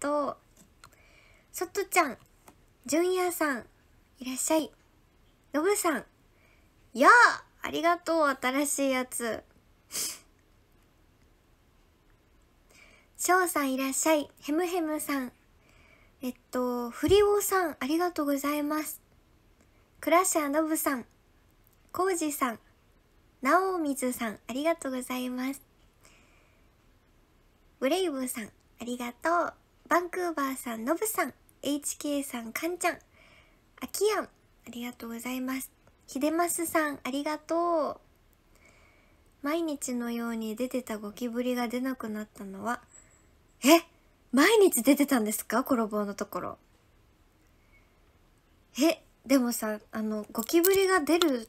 と、そっとちゃん、じゅんやさん、いらっしゃい。のぶさん、やあありがとう、新しいやつ。しょうさんいらっしゃい。ヘムヘムさん。えっと、フリオさん、ありがとうございます。クラッシャーのぶさん、コウジさん、ナオミズさん、ありがとうございます。ブレイブさん、ありがとう。バンクーバーさん、ノブさん、HK さん、かんちゃん、あきやん、ありがとうございます。秀でさん、ありがとう。毎日のように出てたゴキブリが出なくなったのは、え毎日出てたんですかコロボのところ。え、でもさ、あの、ゴキブリが出る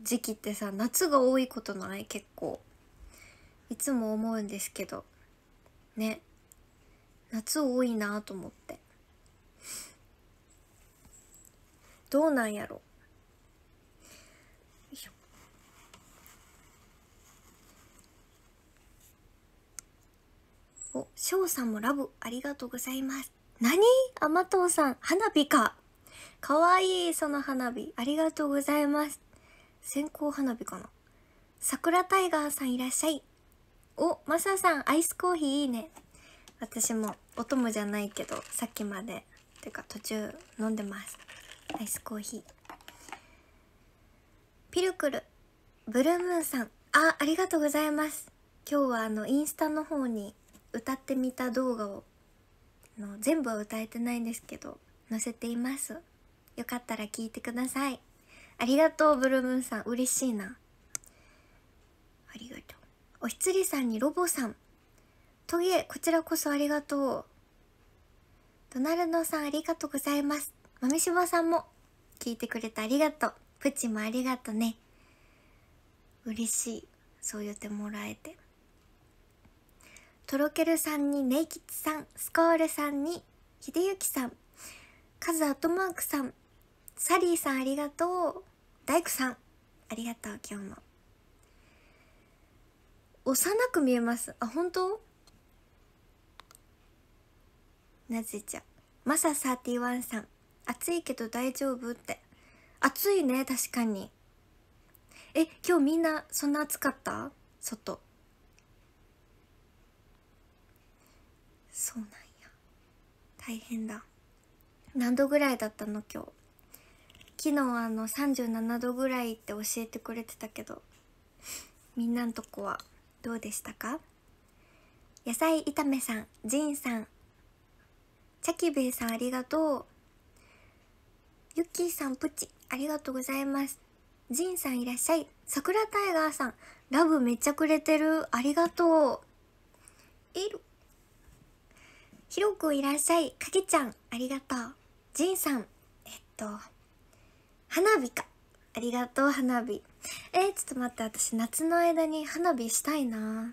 時期ってさ、夏が多いことない結構。いつも思うんですけど。ね。夏多いなと思ってどうなんやろお、翔さんもラブありがとうございます。何甘党さん、花火か。かわいい、その花火。ありがとうございます。線香花火かな。桜タイガーさんいらっしゃい。お、マサさん、アイスコーヒーいいね。私もお供じゃないけどさっきまでていうか途中飲んでますアイスコーヒーピルクルブルームーンさんあありがとうございます今日はあのインスタの方に歌ってみた動画をの全部は歌えてないんですけど載せていますよかったら聞いてくださいありがとうブルームーンさん嬉しいなありがとうおひつりさんにロボさんトゲ、こちらこそありがとう。ドナルドさんありがとうございます。豆みさんも聞いてくれてありがとう。プチもありがとね。嬉しい。そう言ってもらえて。とろけるさんに、ネイキチさん、スコールさんに、ひでゆきさん、カズアットマークさん、サリーさんありがとう。大工さん、ありがとう、今日も。幼く見えます。あ、本当なぜじゃマサ31さん暑いけど大丈夫って暑いね確かにえ今日みんなそんな暑かった外そうなんや大変だ何度ぐらいだったの今日昨日あの37度ぐらいって教えてくれてたけどみんなのとこはどうでしたか野菜炒めさん、ジンさん、チャキベイさんありがとう。ユッキーさんプチ、ありがとうございます。ジンさんいらっしゃい。桜タイガーさん、ラブめっちゃくれてる。ありがとう。いる。ひくいらっしゃい。かけちゃん、ありがとう。ジンさん、えっと、花火か。ありがとう、花火。えー、ちょっと待って、私夏の間に花火したいな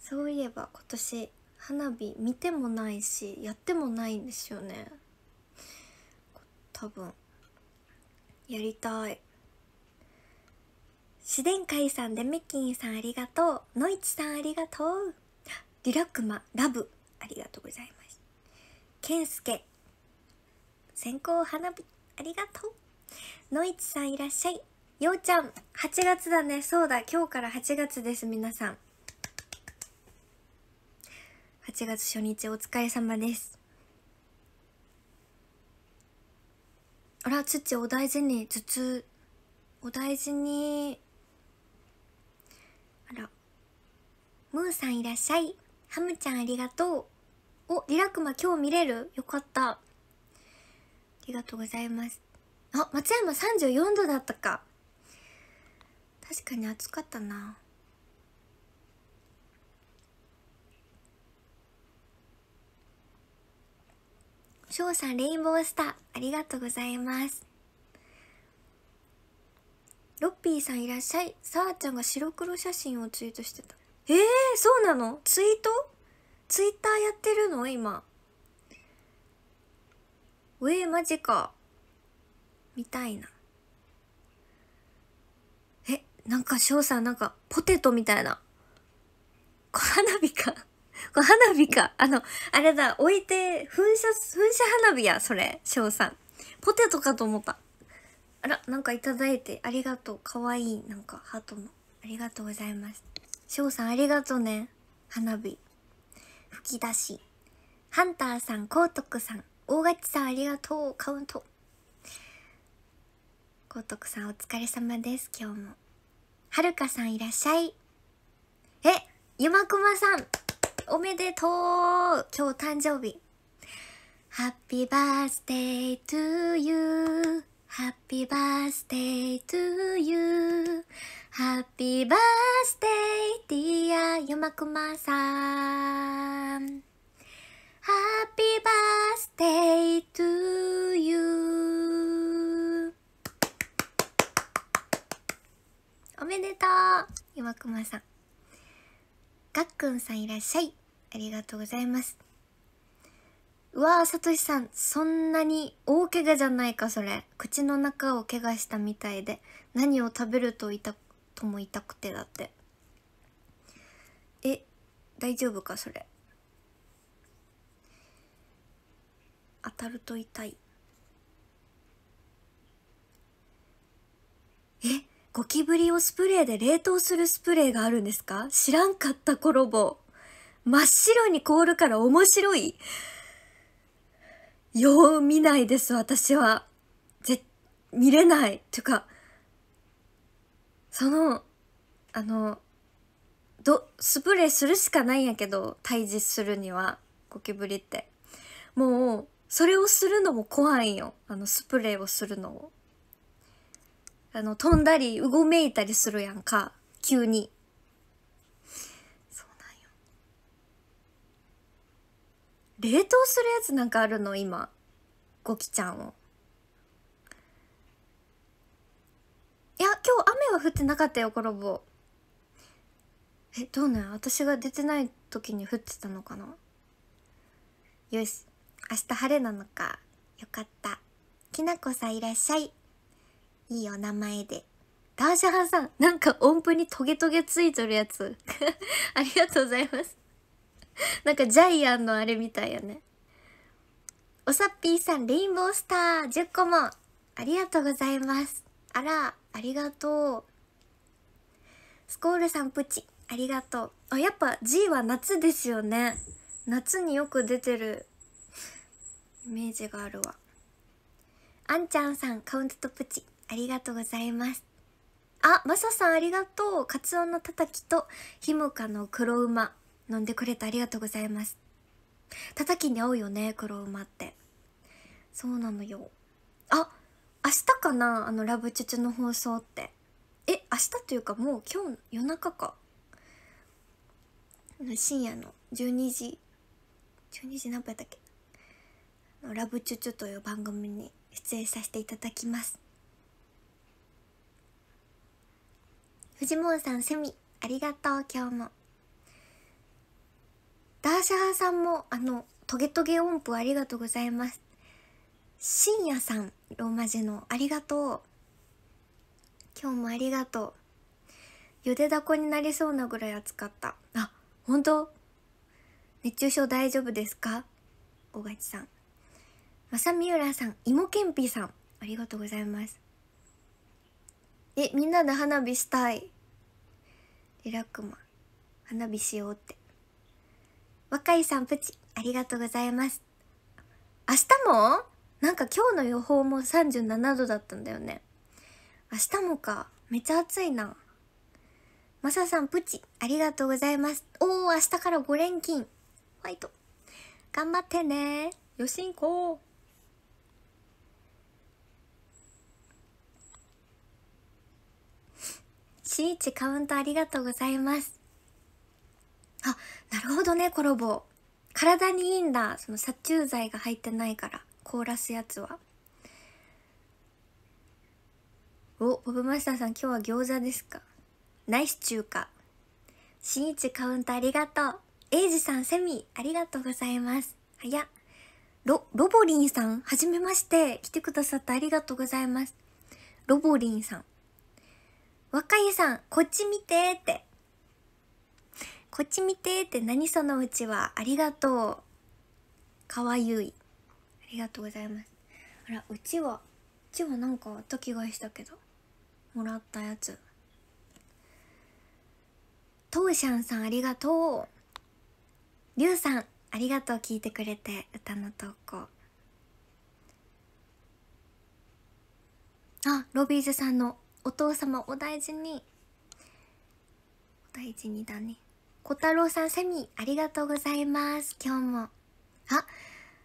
そういえば今年花火見てもないしやってもないんですよね多分やりたい自然界さんでメッキンさんありがとうのいちさんありがとうリラクマラブありがとうございますけんすけ先行花火ありがとうのいちさんいらっしゃいようちゃん8月だねそうだ今日から8月です皆さん8月初日お疲れ様ですあら父お大事に頭痛お大事にあらムーさんいらっしゃいハムちゃんありがとうおリラクマ今日見れるよかったありがとうございますあ松山34度だったか確かに暑かったな翔さん、レインボースター、ありがとうございます。ロッピーさんいらっしゃい。さあちゃんが白黒写真をツイートしてた。ええー、そうなのツイートツイッターやってるの今。うえー、マジか。みたいな。え、なんか翔さんなんかポテトみたいな。小花火かこれ花火か。あの、あれだ、置いて、噴射、噴射花火や、それ、翔さん。ポテトかと思った。あら、なんかいただいて、ありがとう。かわいい、なんか、ハートの。ありがとうございます。翔さん、ありがとうね。花火。吹き出し。ハンターさん、コウトクさん、大勝さん、ありがとう。カウント。コウトクさん、お疲れ様です。今日も。はるかさん、いらっしゃい。え、ゆまくまさん。おめでとう今日誕生日 Happy birthday to you Happy birthday to you Happy birthday dear よまくまさん Happy birthday to you おめでとうよ熊さんがっくんさんいらっしゃい。ありがとうございます。うわー、さとしさん、そんなに大怪我じゃないか、それ。口の中を怪我したみたいで、何を食べると痛とも痛くてだって。え、大丈夫か、それ。当たると痛い。えゴキブリをスプレーで冷凍するスプレーがあるんですか知らんかったコロボ。真っ白に凍るから面白い。よう見ないです、私は。ぜ、見れない。ていうか、その、あの、ど、スプレーするしかないんやけど、退治するには、ゴキブリって。もう、それをするのも怖いよ。あの、スプレーをするのを。あの、飛んだり、うごめいたりするやんか。急に。そうなんよ。冷凍するやつなんかあるの今。ゴキちゃんを。いや、今日雨は降ってなかったよ、コロボ。え、どうなん私が出てない時に降ってたのかなよし。明日晴れなのか。よかった。きなこさんいらっしゃい。いいお名前で。ダージャハさん、なんか音符にトゲトゲついとるやつ。ありがとうございます。なんかジャイアンのあれみたいよね。おさっぴーさん、レインボースター10個も。ありがとうございます。あら、ありがとう。スコールさん、プチ。ありがとう。あ、やっぱ G は夏ですよね。夏によく出てるイメージがあるわ。あんちゃんさん、カウントとプチ。ありがとうございます。あ、マサさんありがとう。カツオのたたきとひもかの黒馬飲んでくれてありがとうございます。たたきに合うよね、黒馬って。そうなのよ。あ、明日かなあのラブチュチュの放送って。え、明日というかもう今日夜中か。深夜の12時、12時何分やったっけラブチュチュという番組に出演させていただきます。フジモンさん、セミ、ありがとう、今日も。ダーシャーさんも、あの、トゲトゲ音符ありがとうございます。深夜さん、ローマ字の、ありがとう。今日もありがとう。よでだこになりそうなぐらい暑かった。あ、本当熱中症大丈夫ですか小勝さん。正三浦さん、芋けんぴさん、ありがとうございます。えみんなで花火したいリラックマ花火しようって若いさんプチありがとうございます明日もなんか今日の予報も37度だったんだよね明日もかめっちゃ暑いなマサさんプチありがとうございますおお明日から5連勤ファイト頑張ってねよしんこしんカウントありがとうございます。あ、なるほどね、コロボ。体にいいんだ。その殺虫剤が入ってないから、凍らすやつは。お、ボブマスターさん、今日は餃子ですかナイス中華。しんいちカウントありがとう。エイジさん、セミ、ありがとうございます。はや。ロ、ロボリンさん、はじめまして。来てくださってありがとうございます。ロボリンさん。若湯さん、こっち見てって。こっち見てって何そのうちは。ありがとう。かわゆい。ありがとうございます。あら、うちは、うちはなんかあった気がしたけど。もらったやつ。とうしゃんさんありがとう。りゅうさん、ありがとう聞いてくれて、歌の投稿。あ、ロビーズさんのお父様お大事にお大事にだね小太郎さんセミありがとうございます今日もあ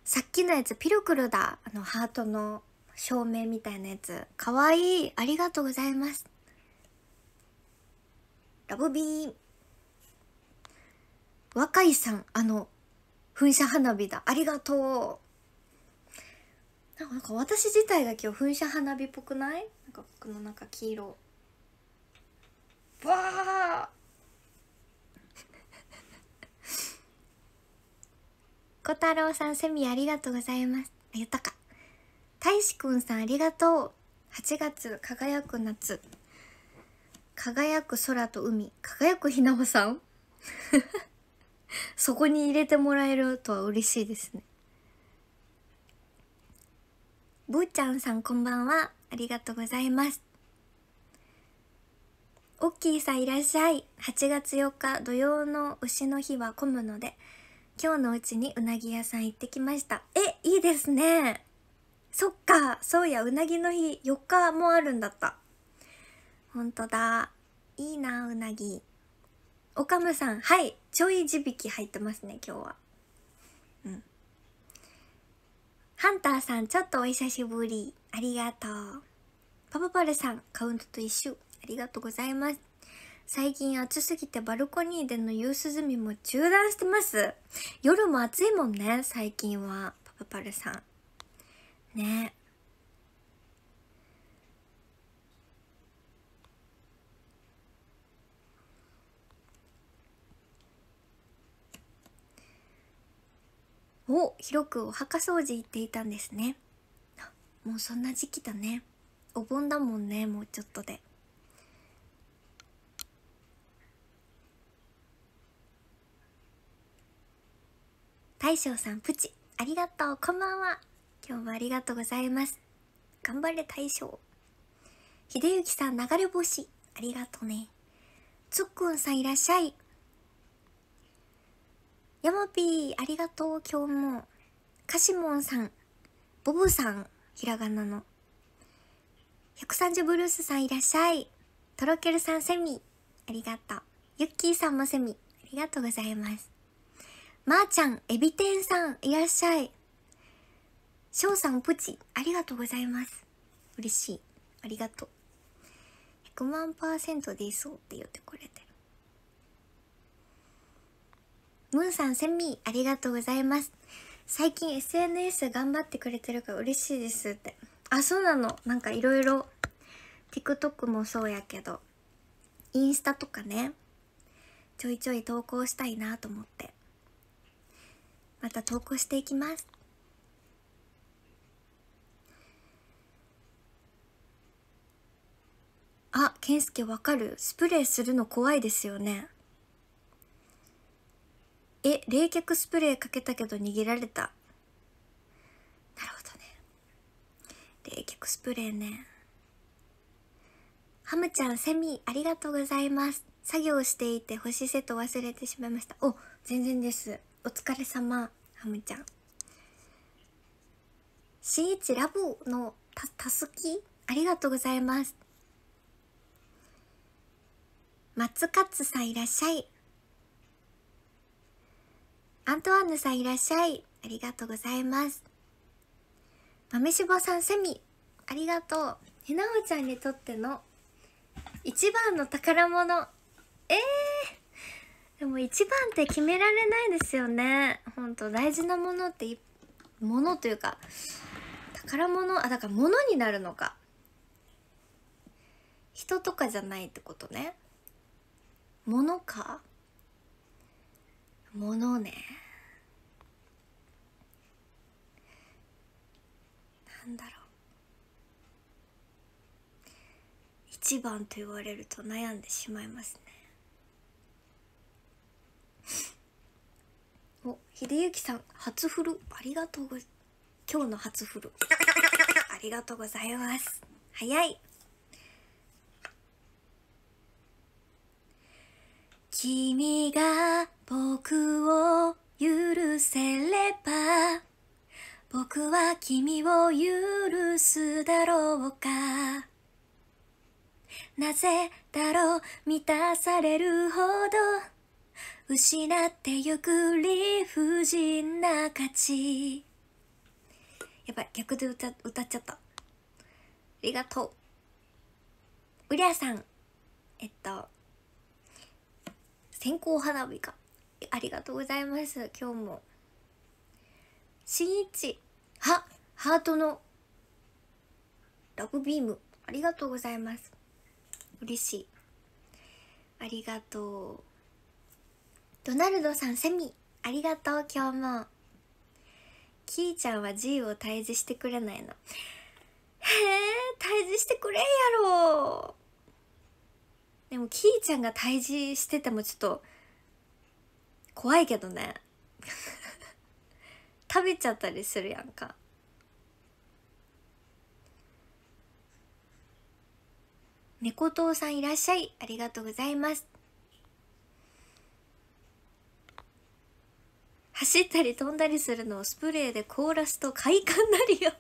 さっきのやつピルクルだあのハートの照明みたいなやつかわいいありがとうございますラブビー若いさんあの噴射花火だありがとうなんか私自体が今日噴射花火っぽくないなんか僕の中黄色わあ 小太郎さんセミありがとうございます言ったか大志くんさんありがとう8月輝く夏輝く空と海輝くひなわさん そこに入れてもらえるとは嬉しいですねぶーちゃんさんこんばんは。ありがとうございます。おっきいさんいらっしゃい。8月4日土曜の牛の日は混むので、今日のうちにうなぎ屋さん行ってきました。え、いいですね。そっか、そうや、うなぎの日4日もあるんだった。ほんとだ。いいな、うなぎ。おかむさん、はい、ちょい地引き入ってますね、今日は。ハンターさん、ちょっとお久しぶり。ありがとう。パパパルさん、カウントと一緒。ありがとうございます。最近暑すぎてバルコニーでの夕涼みも中断してます。夜も暑いもんね、最近は。パパパルさん。ねお広くお墓掃除行っていたんですねもうそんな時期だねお盆だもんねもうちょっとで大将さんプチありがとうこんばんは今日もありがとうございます頑張れ大将秀幸さん流れ星ありがとうねつっくんさんいらっしゃいヤマピー、ありがとう、今日も。カシモンさん、ボブさん、ひらがなの。130ブルースさんいらっしゃい。とろけるさんセミ、ありがとう。ユッキーさんもセミ、ありがとうございます。まー、ちゃん、エビ天さん、いらっしゃい。しょうさん、プチ、ありがとうございます。嬉しい。ありがとう。100万パーセントでいそうって言ってくれてる。ムーンさん、セミありがとうございます。最近 SNS 頑張ってくれてるから嬉しいですって。あ、そうなの。なんかいろいろ、TikTok もそうやけど、インスタとかね、ちょいちょい投稿したいなと思って。また投稿していきます。あ、ケンスケわかるスプレーするの怖いですよね。え、冷却スプレーかけたけど逃げられた。なるほどね。冷却スプレーね。ハムちゃん、セミ、ありがとうございます。作業していて星セット忘れてしまいました。お、全然です。お疲れ様、ハムちゃん。新一ラボのた、たすきありがとうございます。松勝さんいらっしゃい。アントワンヌさんいらっしゃい。ありがとうございます。豆しぼさんセミ。ありがとう。ひなほちゃんにとっての一番の宝物。えー、でも一番って決められないですよね。ほんと大事なものって、ものというか、宝物、あ、だからものになるのか。人とかじゃないってことね。ものかものねなんだろう一番と言われると悩んでしまいますね お秀幸さん初フルありがとうご今日の初フルありがとうございます 早い君が僕を許せれば僕は君を許すだろうかなぜだろう満たされるほど失ってゆく理不尽な価値やばい逆で歌歌っちゃったありがとううりゃさんえっと線香花火かありがとうございます今日も新一はハートのラブビームありがとうございます嬉しいありがとうドナルドさんセミありがとう今日もキーちゃんは G を退治してくれないのへえ退治してくれんやろでもキーちゃんが退治しててもちょっと怖いけどね 食べちゃったりするやんか猫うさんいらっしゃいありがとうございます走ったり飛んだりするのをスプレーで凍らすと快感なるよ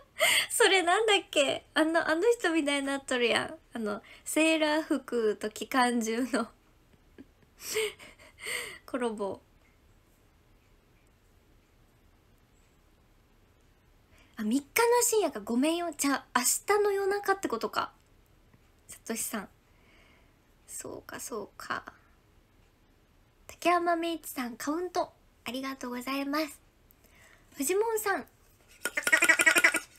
それなんだっけあのあの人みたいになっとるやんあのセーラー服と機関銃の コロボあ3日の深夜かごめんよじゃあ明日の夜中ってことかさとしさんそうかそうか竹山明一さんカウントありがとうございますフジモンさん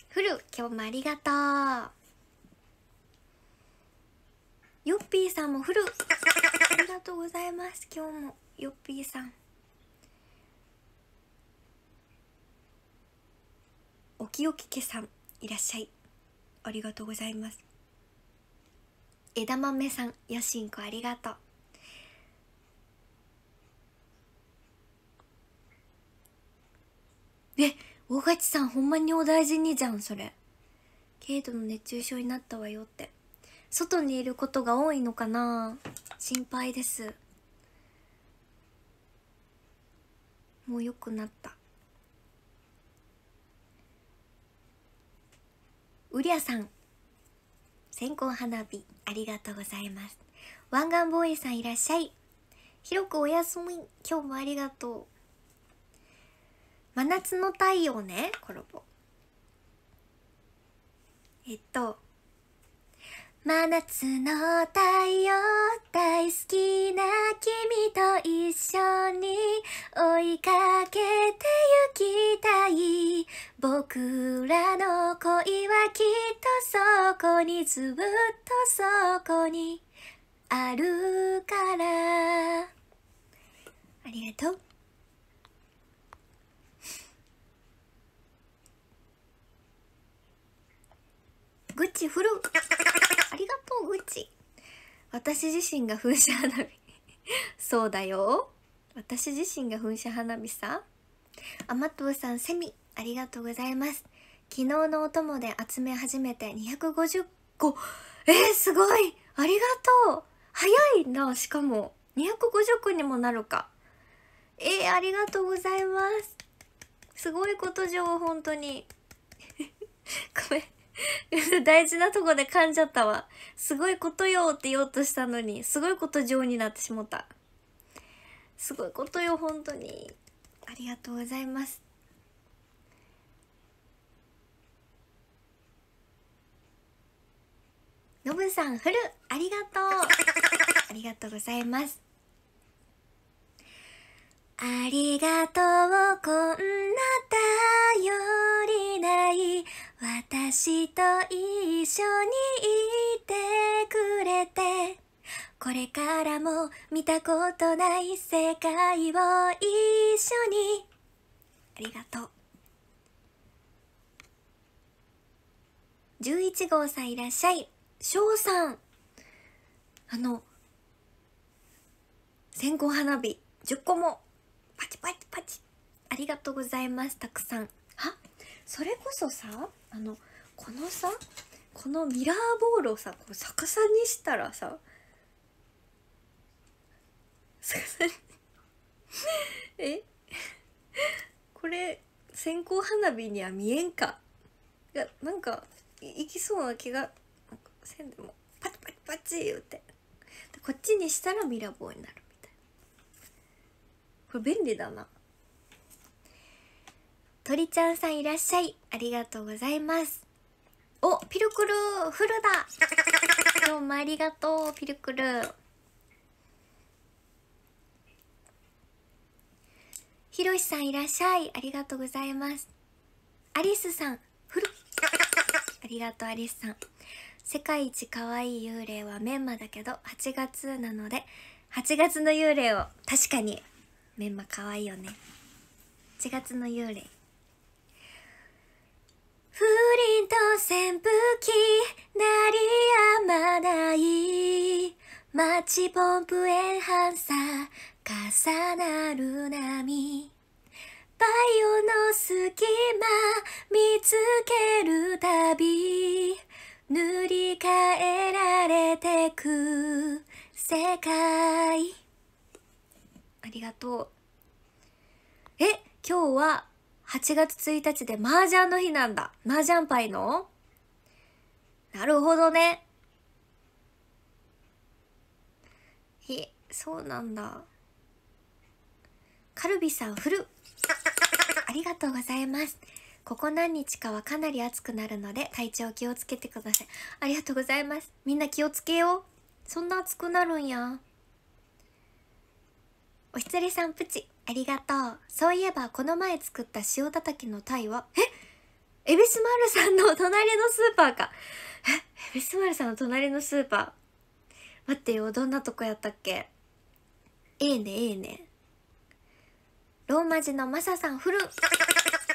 フル今日もありがとうヨッピーさんもフルがとうございます今日もよっぴーさんおきおきけさんいらっしゃいありがとうございます枝豆さんよしんこありがとうえ大勝さんほんまにお大事にじゃんそれ軽度の熱中症になったわよって外にいることが多いのかな心配ですもう良くなったうりゃさん線香花火ありがとうございます湾岸ボーイさんいらっしゃい広くお休み今日もありがとう真夏の太陽ねコロボえっと真夏の太陽大好きな君と一緒に追いかけてゆきたい僕らの恋はきっとそこにずっとそこにあるからありがとうグッチフルありがとうグッチ私自身が噴射花火そうだよ私自身が噴射花火さあマとうさんセミありがとうございます昨日のお供で集め始めて250個えー、すごいありがとう早いなしかも250個にもなるかえー、ありがとうございますすごいことじゃん本当にごめん 大事なとこで噛んじゃったわ。すごいことよって言おうとしたのに、すごいこと上になってしまった。すごいことよ、本当に。ありがとうございます。のぶさん、ふる、ありがとう。ありがとうございます。ありがとう、こんなだよ。私と一緒にいてくれてこれからも見たことない世界を一緒にありがとう11号さんいらっしゃい翔さんあの線香花火10個もパチパチパチありがとうございますたくさんはそれこそさあのこのさこのミラーボールをさこう逆さにしたらさ逆さに えこれ線香花火には見えんかいやなんかいきそうな気がせんでもパチパチパチ言うてこっちにしたらミラーボールになるみたいこれ便利だな鳥ちゃんさんいらっしゃいありがとうございますおピルクルフルだどうもありがとうピルクルひろしさんいらっしゃいありがとうございますアリスさんフルありがとうアリスさん世界一可愛い幽霊はメンマだけど8月なので8月の幽霊を確かにメンマ可愛いよね8月の幽霊リンと扇風機鳴りやまないマッチポンプエンハンサー重なる波バイオの隙間見つけるたび塗り替えられてく世界ありがとうえ今日は8月1日で麻雀の日なんだ。麻雀パイのなるほどね。え、そうなんだ。カルビさん、フル。ありがとうございます。ここ何日かはかなり暑くなるので体調気をつけてください。ありがとうございます。みんな気をつけよう。そんな暑くなるんや。おひつりさんプチ。ありがとう。そういえば、この前作った塩たたきのタイは、えびすまるさんの隣のスーパーか。えびすまるさんの隣のスーパー。待ってよ、どんなとこやったっけええね、ええね。ローマ字のマサさん、フル。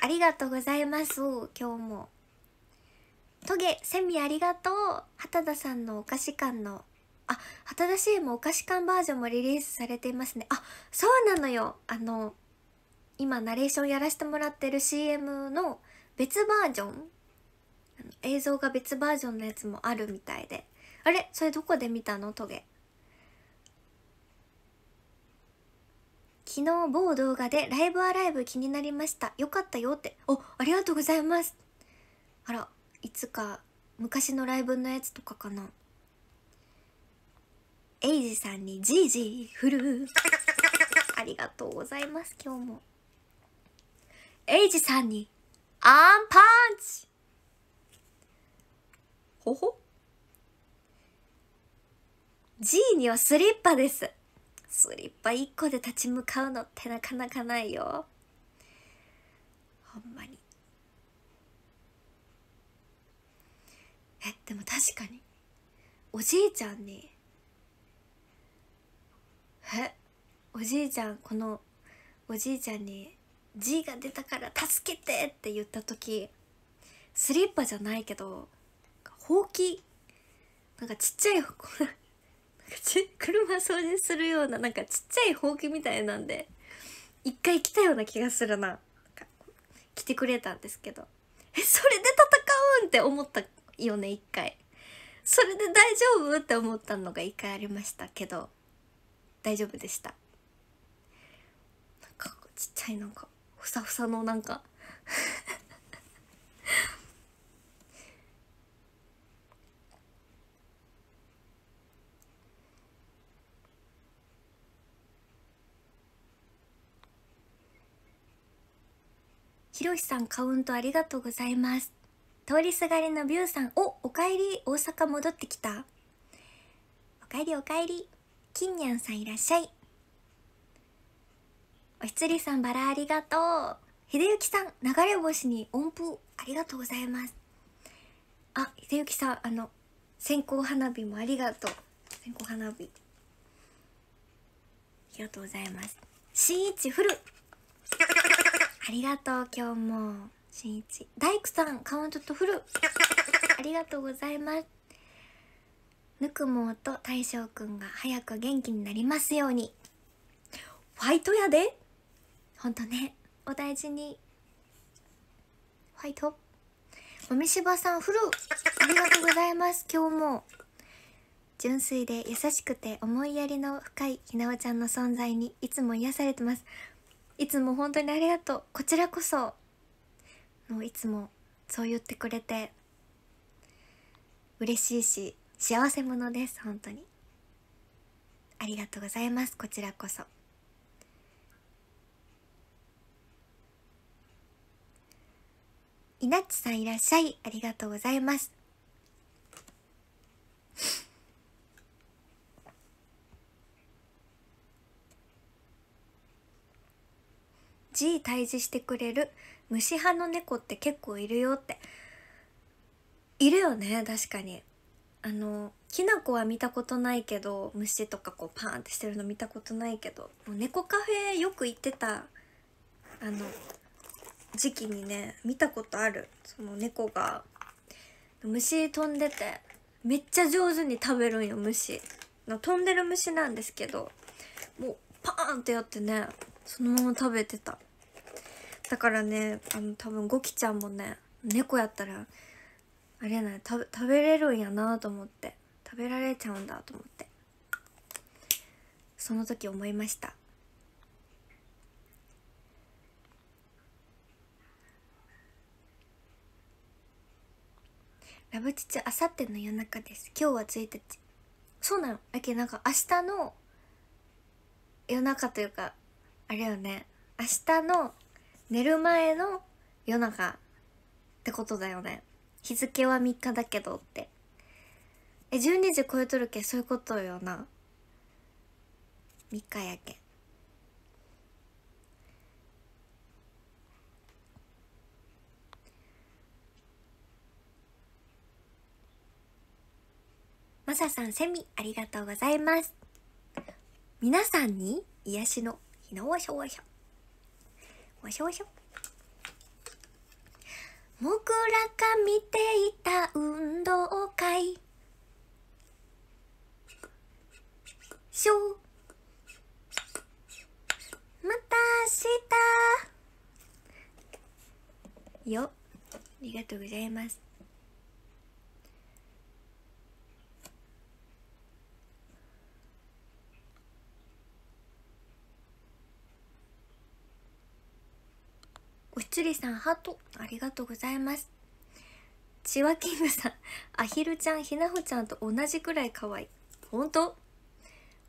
ありがとうございます。今日も。トゲ、セミありがとう。畑田さんのお菓子館のあ新しいもお菓子缶バージョンもリリースされていますねあそうなのよあの今ナレーションやらせてもらってる CM の別バージョン映像が別バージョンのやつもあるみたいであれそれどこで見たのトゲ昨日某動画で「ライブアライブ気になりましたよかったよ」っておありがとうございますあらいつか昔のライブのやつとかかなエイジさんにじいじ振る。ありがとうございます、今日も。エイジさんにアンパンチほほいにはスリッパです。スリッパ1個で立ち向かうのってなかなかないよ。ほんまに。え、でも確かに。おじいちゃんにえおじいちゃんこのおじいちゃんに「G が出たから助けて!」って言った時スリッパじゃないけどほうきなんかちっちゃいこなんかち車掃除するようななんかちっちゃいほうきみたいなんで一回来たような気がするな来てくれたんですけどえそれで戦うんって思ったよね一回それで大丈夫って思ったのが一回ありましたけど大丈夫でしたなんかちっちゃいなんかふさふさのなんかひろしさんカウントありがとうございます通りすがりのビューさんおおかえり大阪戻ってきたおかえりおかえり金にゃんさんいらっしゃいおひつりさんバラありがとう秀幸さん流れ星に音符ありがとうございますあ秀幸さんあの線香花火もありがとう線香花火ありがとうございます新一フルありがとう今日も新一大工さんカウントとフルありがとうございますぬくもと大将くんが早く元気になりますようにファイトやでほんとねお大事にファイトもみしばさんフルありがとうございます今日も純粋で優しくて思いやりの深いひなおちゃんの存在にいつも癒されてますいつも本当にありがとうこちらこそもういつもそう言ってくれて嬉しいし幸せ者です本当にありがとうございますこちらこそいなっちさんいらっしゃいありがとうございますじい退治してくれる虫派の猫って結構いるよっているよね確かにあのきな粉は見たことないけど虫とかこうパーンってしてるの見たことないけどもう猫カフェよく行ってたあの時期にね見たことあるその猫が虫飛んでてめっちゃ上手に食べるんよ虫飛んでる虫なんですけどもうパーンってやってねそのまま食べてただからねあの多分ゴキちゃんもね猫やったらあれない食べれるんやなと思って食べられちゃうんだと思ってその時思いましたラブチチあさっての夜中です今日は1日そうなのだけなんか明日の夜中というかあれよね明日の寝る前の夜中ってことだよね日付は3日だけどってえ12時超えとるけそういうことよな3日やけマサさんセミありがとうございます皆さんに癒しのひのわしょわしょわしょわしょもぐらが見ていた運動会しょまた明日よありがとうございますおひつりさんハートありがとうございますチワキングさんアヒルちゃんひなほちゃんと同じくらい可愛いほんと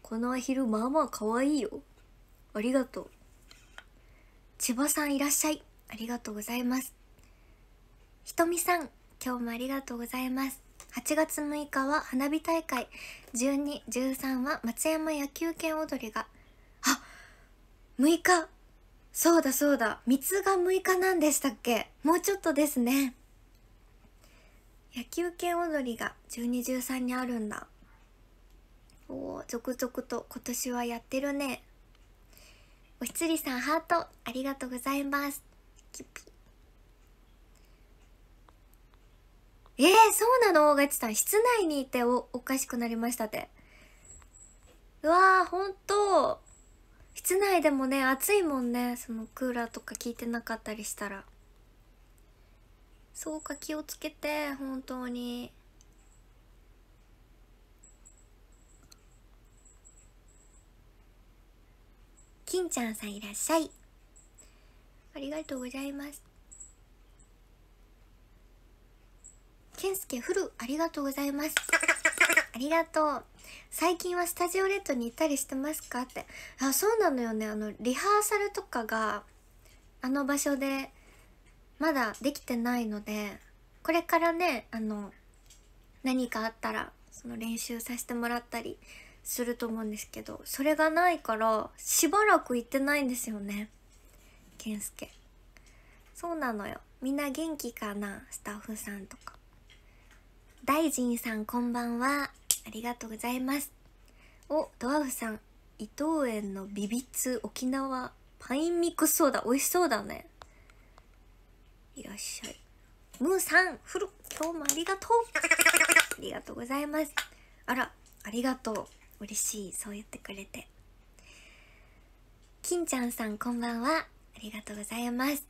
このアヒルまあまあ可愛いよありがとう千葉さんいらっしゃいありがとうございますひとみさん今日もありがとうございます8月6日は花火大会1213は松山野球拳踊りがあ6日そうだそうだ。3が6日なんでしたっけもうちょっとですね。野球犬踊りが1213にあるんだ。おお、続々と今年はやってるね。おひつりさん、ハート、ありがとうございます。えー、そうなの大勝さん。室内にいてお、おかしくなりましたって。うわほんと。室内でもね暑いもんねそのクーラーとか効いてなかったりしたらそうか気をつけて本当に金ちゃんさんいらっしゃいありがとうございます健介フルありがとうございますありがとう最近はスタジオレッドに行ったりしてますかってあそうなのよねあのリハーサルとかがあの場所でまだできてないのでこれからねあの何かあったらその練習させてもらったりすると思うんですけどそれがないからしばらく行ってないんですよね健介そうなのよみんな元気かなスタッフさんとか大臣さんこんばんはありがとうございます。お、ドワーフさん、伊藤園のビビッツ沖縄パインミックスソーダ、美味しそうだね。いらっしゃい。ムーさん、フル、今日もありがとう。ありがとうございます。あら、ありがとう。嬉しい、そう言ってくれて。金ちゃんさん、こんばんは。ありがとうございます。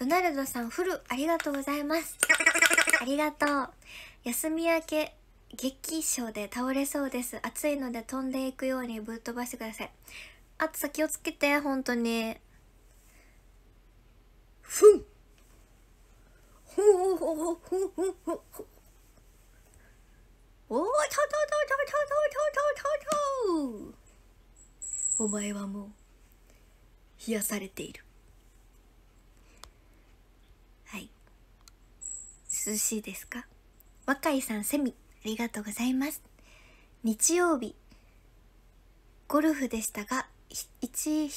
ドナルドさん、フル、ありがとうございます。ありがとう。休み明け激症で倒れそうです暑いので飛んでいくようにぶっ飛ばしてください暑さ気をつけて本当にふんふんふんふんふんふんふんおおとととととととととお前はもう冷やされているはい涼しいですか若井さんセミ、ありがとうございます。日曜日、ゴルフでしたが、1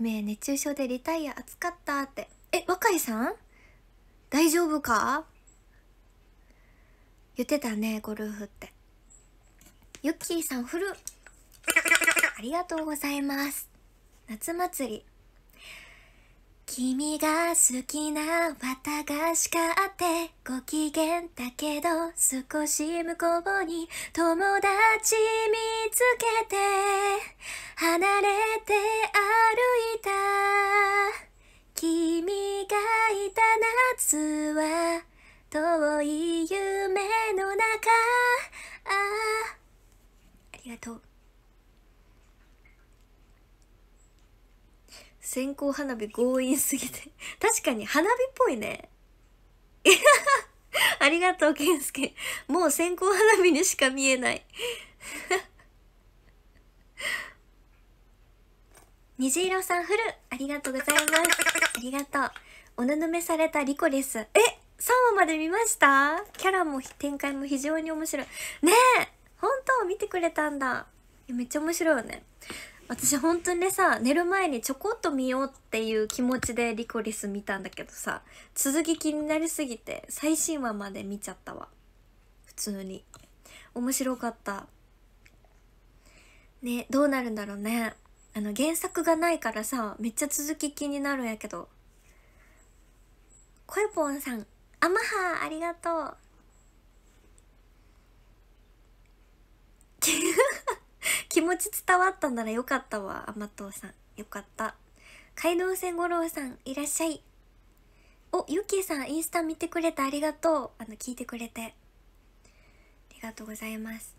名熱中症でリタイア暑かったって。え、若井さん大丈夫か言ってたね、ゴルフって。ゆっきーさん、フル。ありがとうございます。夏祭り。君が好きな綿菓子買ってご機嫌だけど少し向こうに友達見つけて離れて歩いた君がいた夏は遠い夢の中ああありがとう線香花火強引すぎて 確かに花火っぽいね。ありがとう、健介。もう線香花火にしか見えない 虹色さん、フルありがとうございます。ありがとう。おぬぬめされたリコです。え !3 話まで見ましたキャラも展開も非常に面白い。ねえ本当見てくれたんだ。めっちゃ面白いよね。私本当にさ寝る前にちょこっと見ようっていう気持ちでリコリス見たんだけどさ続き気になりすぎて最新話まで見ちゃったわ普通に面白かったねどうなるんだろうねあの原作がないからさめっちゃ続き気になるんやけどこエぽんさんアマハありがとう 気持ち伝わったならよかったわ、甘党さん。よかった。街道線五郎さん、いらっしゃい。お、ゆきさん、インスタ見てくれてありがとう。あの、聞いてくれて。ありがとうございます。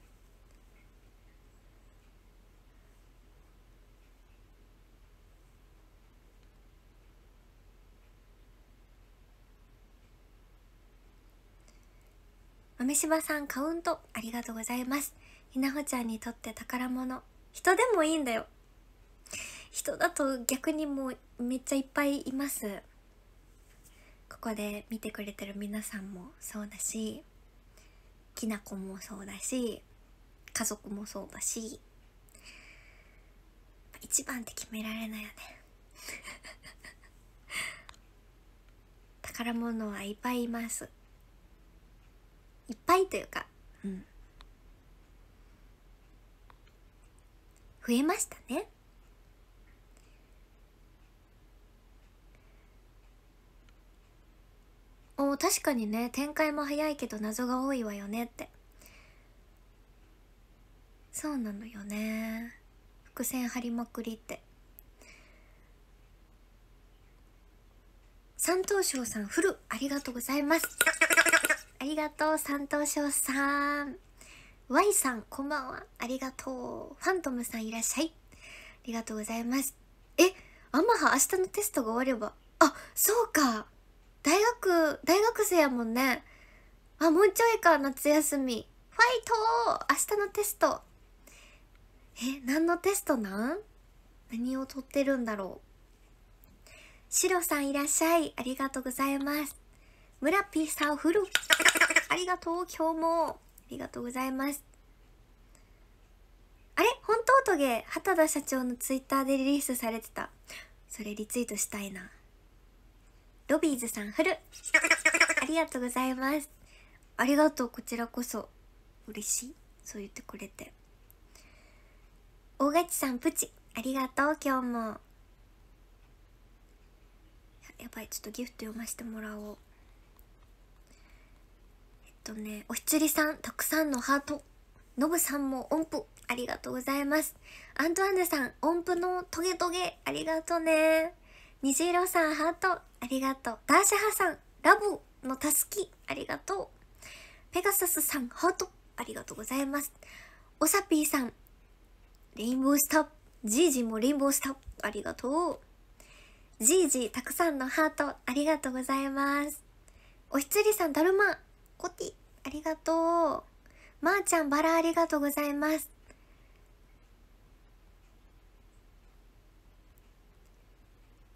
豆柴さんカウントありがとうございます。ひなほちゃんにとって宝物人でもいいんだよ人だと逆にもうめっちゃいっぱいいますここで見てくれてる皆さんもそうだしきなこもそうだし家族もそうだし一番って決められないよね 宝物はいっぱいいますいっぱいというかうん増えましたねお確かにね展開も早いけど謎が多いわよねってそうなのよね伏線張りまくりって三等賞さんフルありがとうございますありがとう三等賞さん Y さん、こんばんは。ありがとう。ファントムさんいらっしゃい。ありがとうございます。え、アマハ明日のテストが終われば。あ、そうか。大学、大学生やもんね。あ、もうちょいか、夏休み。ファイト明日のテスト。え、何のテストなん何を取ってるんだろう。シロさんいらっしゃい。ありがとうございます。ピーさんフル。ありがとう、今日も。りがとうございますあれ本当トゲ畑田社長のツイッターでリリースされてたそれリツイートしたいなロビーズさんフルありがとうございますありがとうこちらこそ嬉しいそう言ってくれて大勝さんプチありがとう今日もやばいちょっとギフト読ませてもらおうとね、おひつりさん、たくさんのハート。のぶさんも音符、ありがとうございます。アントワンヌさん、音符のトゲトゲ、ありがとうね。虹色さん、ハート、ありがとう。ダーシャハさん、ラブのたすき、ありがとう。ペガサスさん、ハート、ありがとうございます。おさピーさん、レインボースタプジージもレインボースタプありがとう。ジージー、たくさんのハート、ありがとうございます。おひつりさん、だるま、コティ、ありがとう。まー、あ、ちゃん、バラありがとうございます。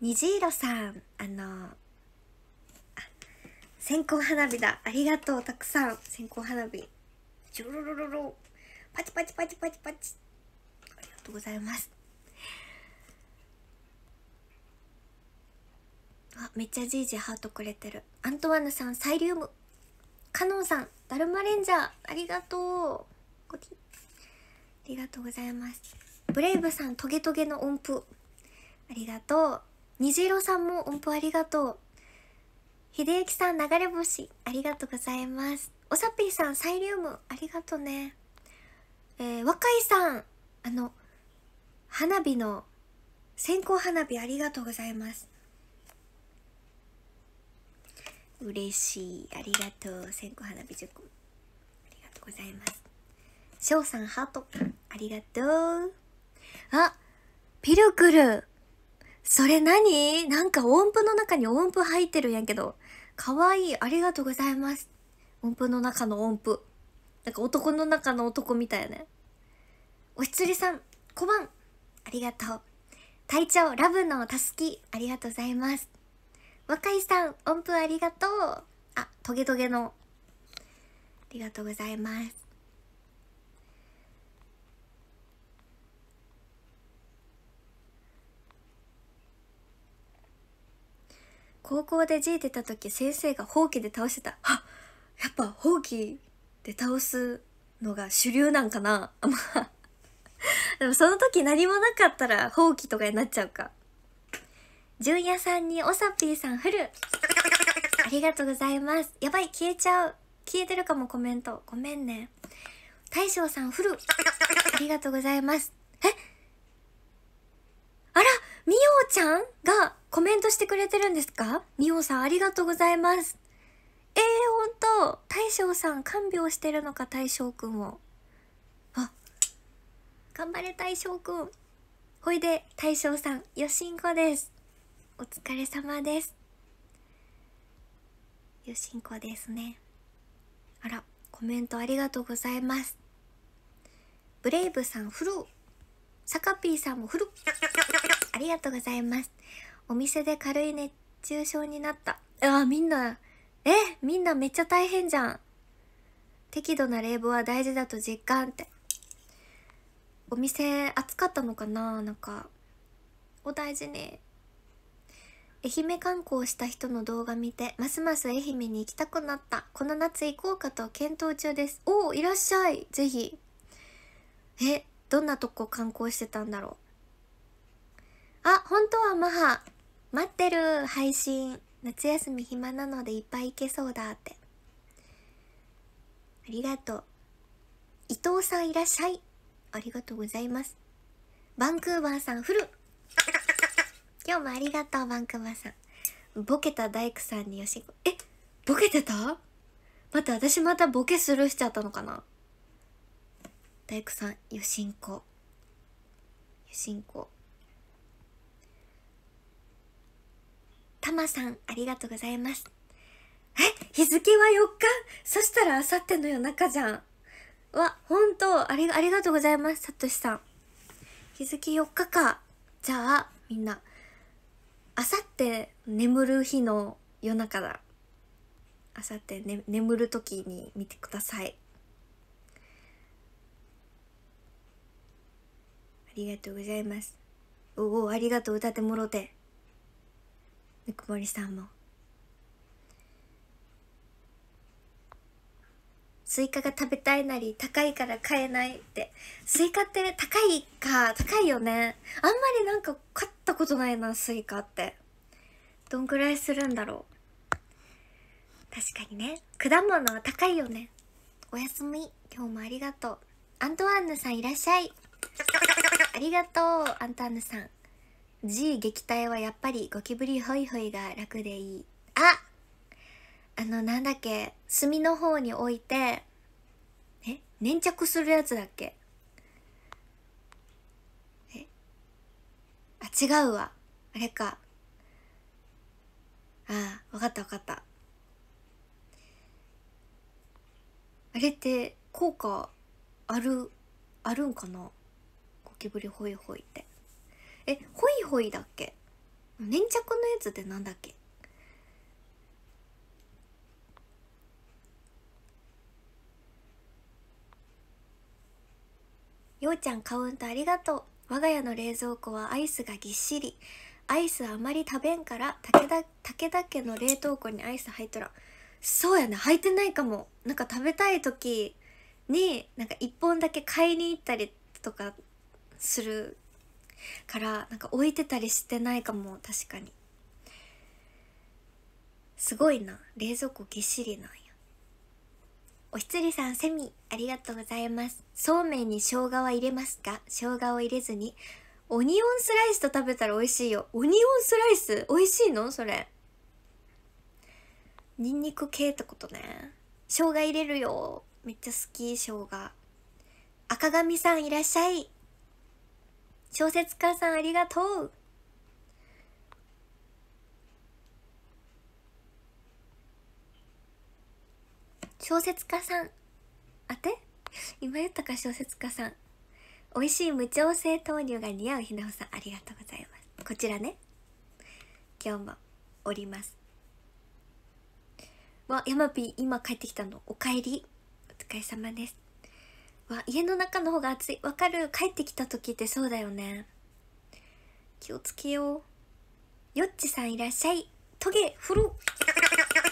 虹色さん、あの、線香花火だ。ありがとう、たくさん。線香花火。ジョロロロロ。パチパチパチパチパチ。ありがとうございます。あ、めっちゃじいじハートくれてる。アントワーヌさん、サイリウム。カノンさん、ダルマレンジャー、ありがとう。ありがとうございます。ブレイブさん、トゲトゲの音符。ありがとう。虹色さんも音符ありがとう。秀幸さん、流れ星、ありがとうございます。おさぴーさん、サイリウム、ありがとうね。えー、若井さん、あの、花火の、線香花火ありがとうございます。嬉しい。ありがとう。線香花火塾ありがとうございます。翔さん、ハート。ありがとう。あ、ピルクル。それ何なんか音符の中に音符入ってるんやけど。かわいい。ありがとうございます。音符の中の音符。なんか男の中の男みたいね。おひつりさん、小判。ありがとう。隊長、ラブのたすき。ありがとうございます。若井さん、音符ありがとう。あ、トゲトゲの。ありがとうございます。高校で G 出た時先生がほうきで倒してたあやっぱほうきで倒すのが主流なんかなまあ でもその時何もなかったらほうきとかになっちゃうかじゅんやさんにおさぴーさんフルありがとうございますやばい消えちゃう消えてるかもコメントごめんね大将さんフルありがとうございますえあらみおちゃんがコメントしてくれてるんですかみおさんありがとうございますえー、ほんと大将さん看病してるのか大将くんをあ頑張れ大将くんほいで大将さんよしんこですお疲れ様ですよしんこですねあらコメントありがとうございますブレイブさんフルサカピーさんもフルありがとうございますお店で軽い熱中症になったあみんなえみんなめっちゃ大変じゃん適度な冷房は大事だと実感ってお店暑かったのかななんかお大事に愛媛観光した人の動画見てますます愛媛に行きたくなったこの夏行こうかと検討中ですおおいらっしゃいぜひえどんなとこ観光してたんだろうあ本当はマハ待ってる配信夏休み暇なのでいっぱい行けそうだってありがとう伊藤さんいらっしゃいありがとうございますバンクーバーさんフル今日もありがとう、バンクマさん。ボケた大工さんによしえボケてた待って、私またボケスルーしちゃったのかな大工さん、よしんこ。よしんこ。たまさん、ありがとうございます。え日付は4日そしたらあさっての夜中じゃん。わ、ほんと、あり、ありがとうございます、さとしさん。日付4日か。じゃあ、みんな。あさって眠る日の夜中だあさって、ね、眠る時に見てくださいありがとうございますおおありがとう歌ってもろてぬくもりさんもスイカが食べたいなり高いから買えないってスイカって高いか高いよねあんまりなんか買っったことないなスイカってどんぐらいするんだろう確かにね果物は高いよねおやすみ今日もありがとうアントワンヌさんいらっしゃいありがとうアントワンヌさん G 撃退はやっぱりゴキブリホイホイが楽でいいああのなんだっけ炭の方に置いてえ粘着するやつだっけあ、違うわ。あれか。ああ、かった分かった。あれって、効果、ある、あるんかなゴキブリホイホイって。え、ホイホイだっけ粘着のやつってなんだっけようちゃんカウントありがとう。我が家の冷蔵庫はアイスがぎっしりアイスあまり食べんから武田武田家の冷凍庫にアイス入っとらんそうやね入ってないかもなんか食べたい時になんか1本だけ買いに行ったりとかするからなんか置いてたりしてないかも確かにすごいな冷蔵庫ぎっしりないおひつりさん、セミ、ありがとうございます。そうめんに生姜は入れますか生姜を入れずに。オニオンスライスと食べたら美味しいよ。オニオンスライス美味しいのそれ。ニンニク系ってことね。生姜入れるよ。めっちゃ好き、生姜。赤髪さんいらっしゃい。小説家さんありがとう。小説家さんあて今言ったか小説家さん美味しい無調整豆乳が似合うひなほさんありがとうございますこちらね今日もおりますわ山ピー今帰ってきたのおかえりお疲れ様ですわ家の中の方が暑いわかる帰ってきた時ってそうだよね気をつけようよっちさんいらっしゃいトゲ振る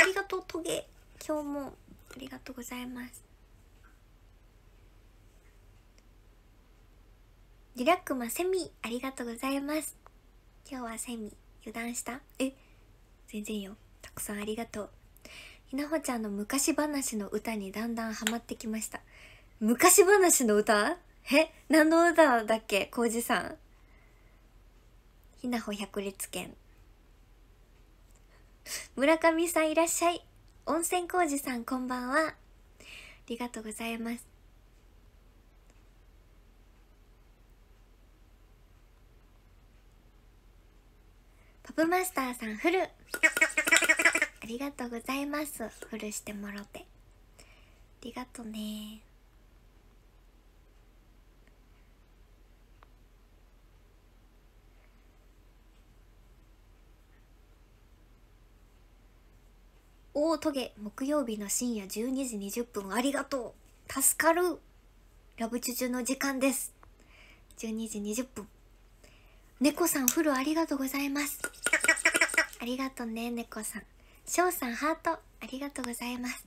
ありがとうトゲ今日もありがとうございますリラックマセミありがとうございます今日はセミ油断したえ全然よたくさんありがとうひなほちゃんの昔話の歌にだんだんハマってきました昔話の歌え何の歌だっけ浩二さんひなほ百裂拳村上さんいらっしゃい温泉工事さんこんばんはありがとうございますパブマスターさんフルありがとうございますフルしてもろてありがとね大トゲ木曜日の深夜12時20分ありがとう助かるラブチュチュの時間です12時20分猫さんフルありがとうございますありがとね猫さん翔さんハートありがとうございます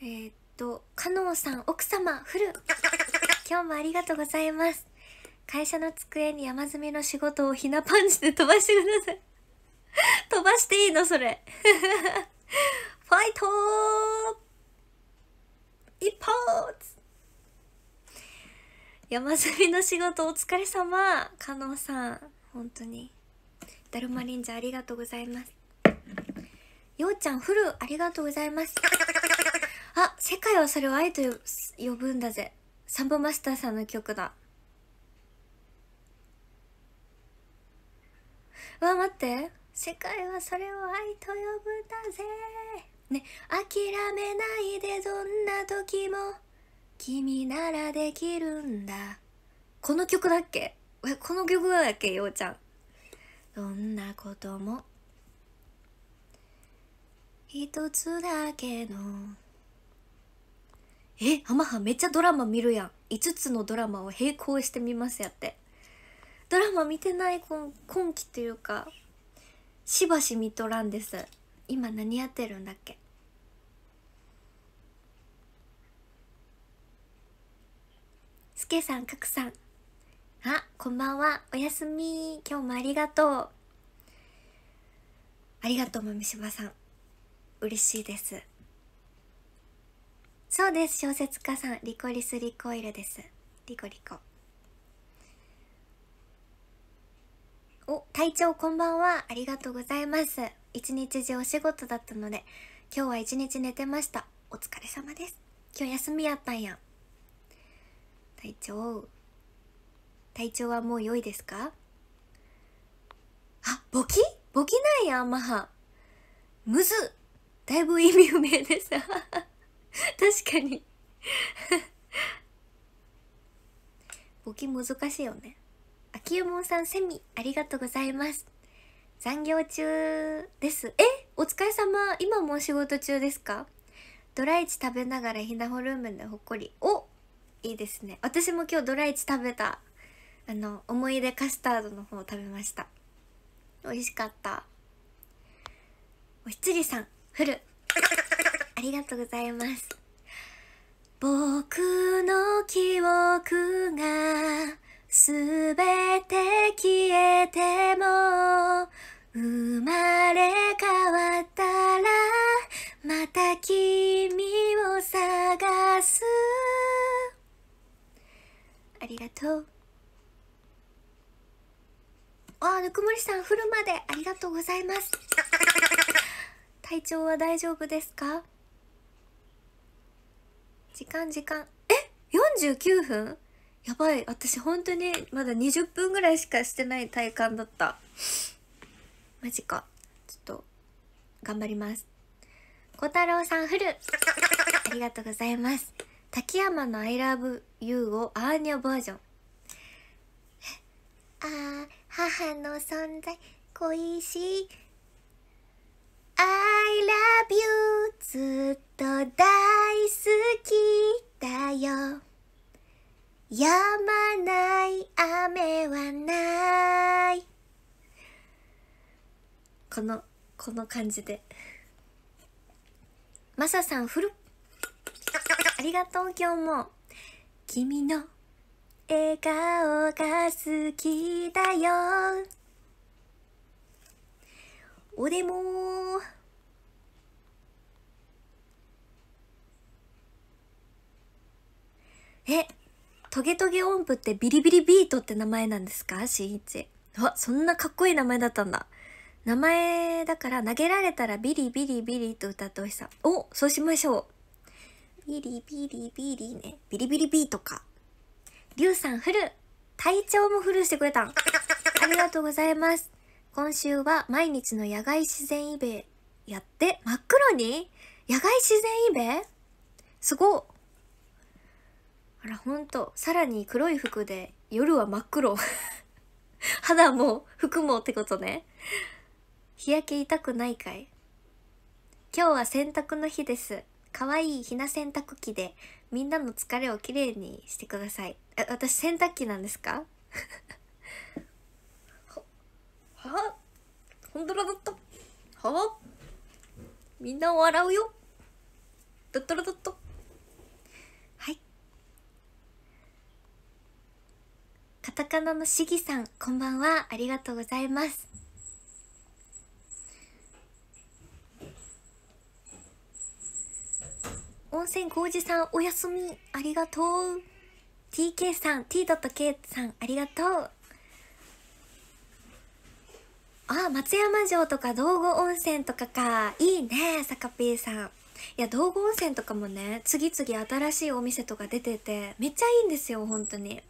えー、っとカノンさん、奥様、フル。今日もありがとうございます。会社の机に山積みの仕事をひなパンチで飛ばしてください。飛ばしていいのそれ。ファイトー一発山積みの仕事お疲れ様加納さん本当にだるま忍者ありがとうございますようちゃんフルありがとうございますあ世界はそれを愛と呼ぶんだぜサンボマスターさんの曲だわ待って世界はそれを愛と呼ぶんだぜね諦めないでどんな時も君ならできるんだこの曲だっけえこの曲だっけようちゃんどんなことも一つだけのえハマハめっちゃドラマ見るやん5つのドラマを並行してみますやってドラマ見てない今今期というかしばし見とらんです今何やってるんだっけすけさんかくさんあこんばんはおやすみ今日もありがとうありがとうまみしばさん嬉しいですそうです小説家さんリコリスリコイルですリコリコお隊長こんばんはありがとうございます一日中お仕事だったので今日は一日寝てましたお疲れ様です今日休みやったんや隊長体調はもう良いですかあ簿記簿記なんやマハむずだいぶ意味不明です 確かに 簿記難しいよね秋右衛門さんセミありがとうございます残業中ですえお疲れ様今もお仕事中ですかドライチ食べながらひなほルームでほっこりおいいですね私も今日ドライチ食べたあの思い出カスタードの方を食べました美味しかったおひつりさんフルりがとうございます。僕の記憶がすべて消えても生まれ変わったらまた君を探すありがとうあぬくもりさん降るまでありがとうございます 体調は大丈夫ですか時間時間え49分やばい私本当にまだ20分ぐらいしかしてない体感だったマジかちょっと頑張ります小太郎さんフルありがとうございます滝山の I love you をアーニャバージョンああ母の存在恋しい love you ずっと大好きだよ止まない雨はないこのこの感じでマサさんフルありがとう今日も君の笑顔が好きだよおでもえトゲトゲ音符ってビリビリビートって名前なんですかし一いあそんなかっこいい名前だったんだ名前だから投げられたらビリビリビリと歌ってほしさおそうしましょうビリビリビリねビリビリビートかりゅうさんフル体調もフルしてくれたありがとうございます今週は毎日の野外自然イベやって真っ黒に野外自然イベすごあらほんとさらに黒い服で夜は真っ黒 肌も服もってことね日焼け痛くないかい今日は洗濯の日ですかわいひな洗濯機でみんなの疲れをきれいにしてくださいえ私洗濯機なんですかは本当だったはみんな笑うよだったらだったはいカタカナのしぎさんこんばんはありがとうございます温泉工事さんおやすみありがとう TK さん T.K さんありがとうあ、松山城とか道後温泉とかか。いいね、坂カピーさん。いや、道後温泉とかもね、次々新しいお店とか出てて、めっちゃいいんですよ、本当に。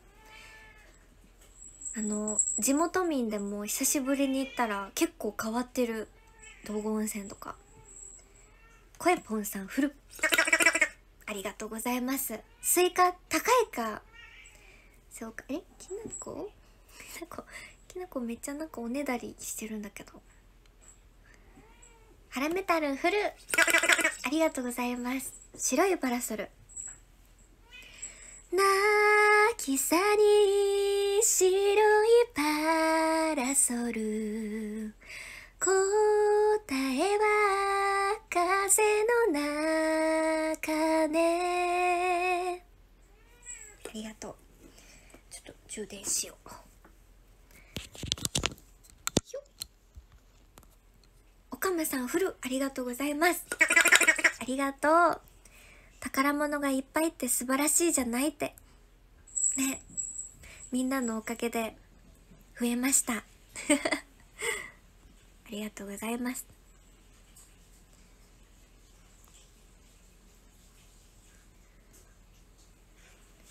あの、地元民でも久しぶりに行ったら結構変わってる。道後温泉とか。声ぽんさん、フル。ありがとうございます。スイカ、高いか。そうか、えきなこきなこきなこめっちゃなんかおねだりしてるんだけどハラメタルフルありがとうございます白いパラソル泣きさに白いパラソル答えは風の中ねありがとうちょっと充電しようンナさんフルありがとうございます。ありがとう。宝物がいっぱいって素晴らしいじゃないって。ね。みんなのおかげで増えました。ありがとうございます。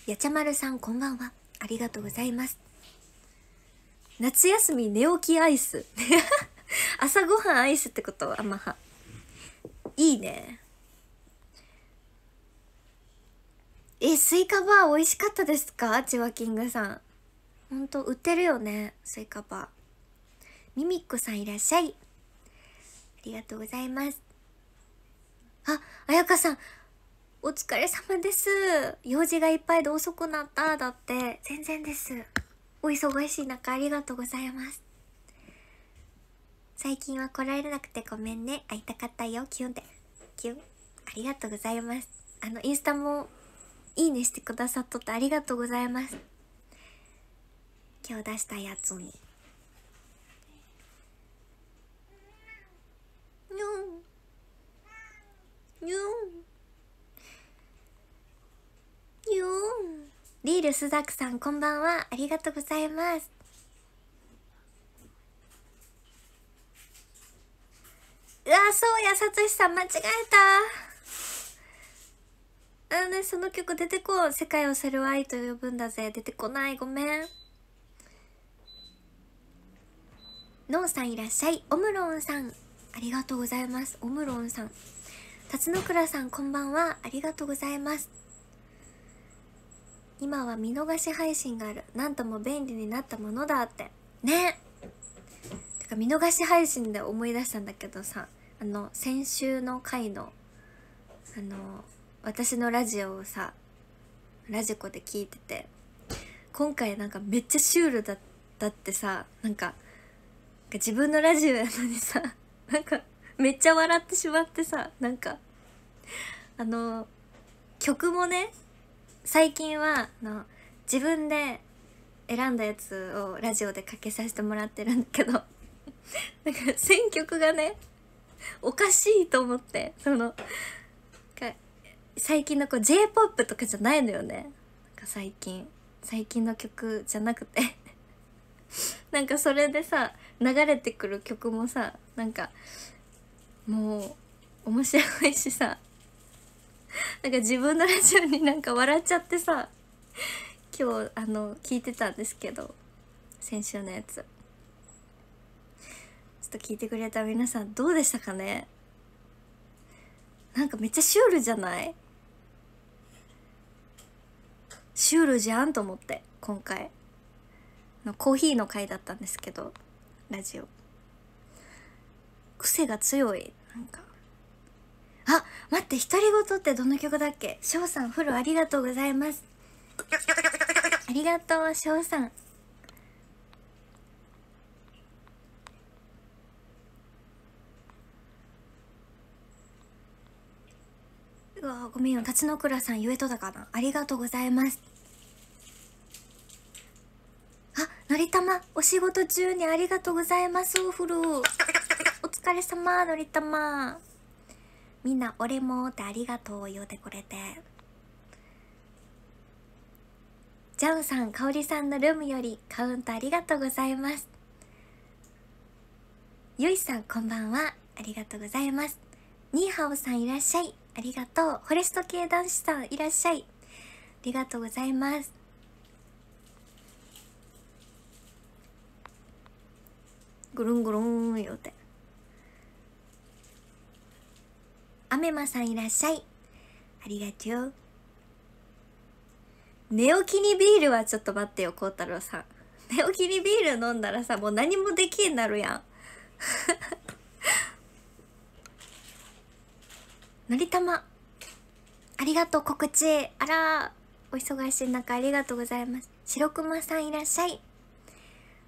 やちゃまるさんこんばんは。ありがとうございます。夏休み寝起きアイス。朝ごはんアイスってことアマハいいねえスイカバー美味しかったですかチワキングさんほんと売ってるよねスイカバーミミッコさんいらっしゃいありがとうございますあ彩香さんお疲れ様です用事がいっぱいで遅くなっただって全然ですお忙しい中ありがとうございます最近は来られなくてごめんね。会いたかったよ。キュンでて。キュン。ありがとうございます。あの、インスタも、いいねしてくださっとってありがとうございます。今日出したやつに。にゅん。にゅん。にゅん。リールスザクさん、こんばんは。ありがとうございます。うわそうやさつしさん間違えたあのねその曲出てこう世界をセル愛と呼ぶんだぜ出てこないごめんのんさんいらっしゃいオムロンさんありがとうございますオムロンさん辰野倉さんこんばんはありがとうございます今は見逃し配信があるなんとも便利になったものだってねっか見逃し配信で思い出したんだけどさあの先週の回のあの私のラジオをさラジコで聞いてて今回なんかめっちゃシュールだったってさなんか自分のラジオやのにさ なんかめっちゃ笑ってしまってさなんかあの曲もね最近はの自分で選んだやつをラジオでかけさせてもらってるんだけど なんか選曲がねおかしいと思ってその最近のこう j p o p とかじゃないのよね最近最近の曲じゃなくて なんかそれでさ流れてくる曲もさなんかもう面白いしさなんか自分のラジオになんか笑っちゃってさ今日あの聞いてたんですけど先週のやつ。と聞いてくれた皆さんどうでしたかねなんかめっちゃシュールじゃないシュールじゃんと思って今回のコーヒーの回だったんですけどラジオ癖が強いなんかあ待って独り言ってどの曲だっけ翔さんフォローありがとうございますありがとう翔さんうわごめんよ立の倉さんゆえとだかなありがとうございますあのりたまお仕事中にありがとうございますお風呂お疲れ様のりたまみんな俺もってありがとう言うてくれてジャムさん、かおりさんのルームよりカウントありがとうございます。ゆいさん、こんばんは。ありがとうございます。ニーハオさんいらっしゃい。ありがとう。フォレスト系男子さんいらっしゃい。ありがとうございます。ぐるんぐるんよって。アメマさんいらっしゃい。ありがとう。寝起きにビールはちょっと待ってよ、孝太郎さん。寝起きにビール飲んだらさ、もう何もできんなるやん。のりたまありがとう告知あらお忙しい中ありがとうございます白熊さんいらっしゃいあ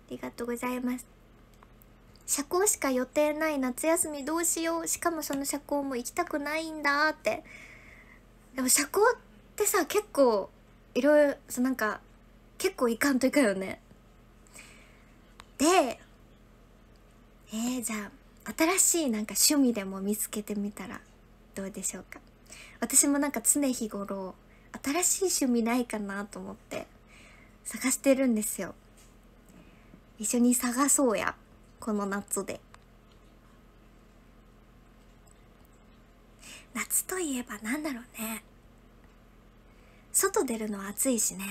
りがとうございます社交しか予定ない夏休みどうしようしかもその社交も行きたくないんだってでも社交ってさ結構いろいろそなんか結構いかんといかよねでえー、じゃあ新しいなんか趣味でも見つけてみたらどうでしょうか私もなんか常日頃新しい趣味ないかなと思って探してるんですよ一緒に探そうやこの夏で夏といえば何だろうね外出るの暑いしね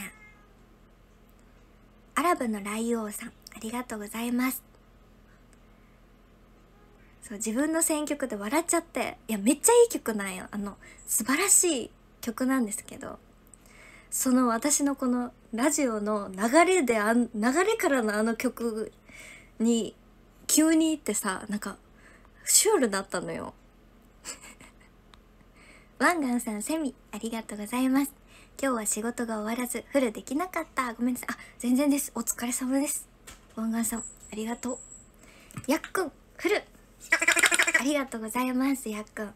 アラブのライオウさんありがとうございますそう自分の選曲で笑っちゃっていやめっちゃいい曲なんよあの素晴らしい曲なんですけどその私のこのラジオの流れであ流れからのあの曲に急にってさなんかシュールだったのよ ワンガンさんセミありがとうございます今日は仕事が終わらずフルできなかったごめんなさいあ全然ですお疲れ様ですワンガンさんありがとうやっくんフルありがとうございますやっくん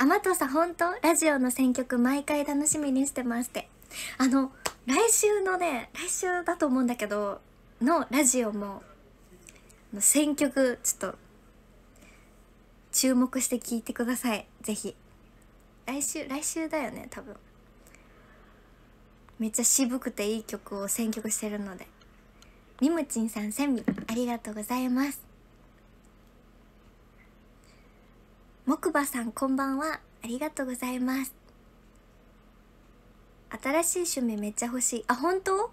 あ斗とさん本当ラジオの選曲毎回楽しみにしてますってあの来週のね来週だと思うんだけどのラジオも選曲ちょっと注目して聞いてくださいぜひ来週来週だよね多分めっちゃ渋くていい曲を選曲してるのでみむちんさんセミありがとうございます木馬さんこんばんは。ありがとうございます。新しい趣味めっちゃ欲しい。あ、本当